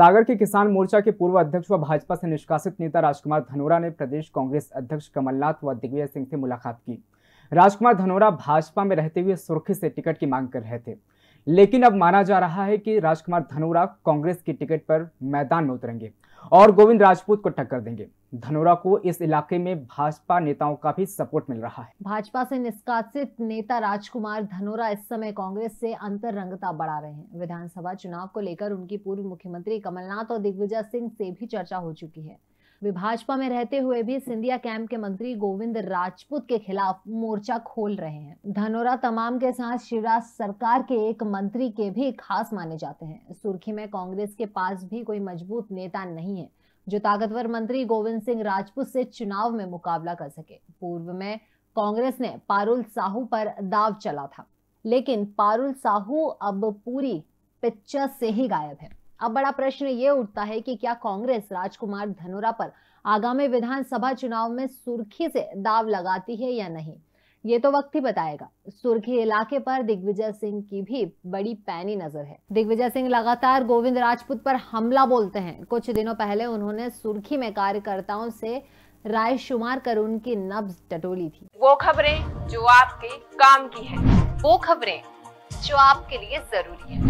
सागर के किसान मोर्चा के पूर्व अध्यक्ष व भाजपा से निष्कासित नेता राजकुमार धनोरा ने प्रदेश कांग्रेस अध्यक्ष कमलनाथ व दिग्विजय सिंह से मुलाकात की राजकुमार धनोरा भाजपा में रहते हुए सुर्खी से टिकट की मांग कर रहे थे लेकिन अब माना जा रहा है कि राजकुमार धनोरा कांग्रेस की टिकट पर मैदान में उतरेंगे और गोविंद राजपूत को टक्कर देंगे धनोरा को इस इलाके में भाजपा नेताओं का भी सपोर्ट मिल रहा है भाजपा से निष्कासित नेता राजकुमार धनोरा इस समय कांग्रेस से अंतरंगता बढ़ा रहे हैं विधानसभा चुनाव को लेकर उनकी पूर्व मुख्यमंत्री कमलनाथ और दिग्विजय सिंह से भी चर्चा हो चुकी है वे भाजपा में रहते हुए भी सिंधिया कैंप के मंत्री गोविंद राजपूत के खिलाफ मोर्चा खोल रहे हैं धनोरा तमाम के साथ शिवराज सरकार के एक मंत्री के भी खास माने जाते हैं सुर्खी में कांग्रेस के पास भी कोई मजबूत नेता नहीं है जो ताकतवर मंत्री गोविंद सिंह राजपूत से चुनाव में मुकाबला कर सके पूर्व में कांग्रेस ने पारुल साहू पर दाव चला था लेकिन पारुल साहू अब पूरी पिक्चर से ही गायब है अब बड़ा प्रश्न ये उठता है कि क्या कांग्रेस राजकुमार धनोरा पर आगामी विधानसभा चुनाव में सुर्खी से दाव लगाती है या नहीं ये तो वक्त ही बताएगा सुर्खी इलाके पर दिग्विजय सिंह की भी बड़ी पैनी नजर है दिग्विजय सिंह लगातार गोविंद राजपूत पर हमला बोलते हैं कुछ दिनों पहले उन्होंने सुर्खी में कार्यकर्ताओं से राय शुमार कर उनकी नब्ज टटोली थी वो खबरें जो आपके काम की है वो खबरें जो आपके लिए जरूरी है